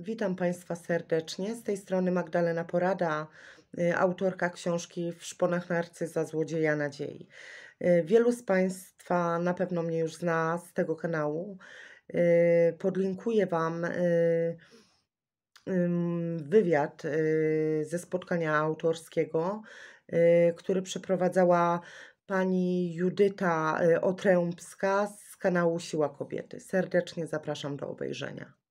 Witam Państwa serdecznie. Z tej strony Magdalena Porada, y, autorka książki W szponach narcyza złodzieja nadziei. Y, wielu z Państwa na pewno mnie już zna z tego kanału. Y, podlinkuję Wam wywiad ze spotkania autorskiego, który przeprowadzała pani Judyta Otrębska z kanału Siła Kobiety. Serdecznie zapraszam do obejrzenia.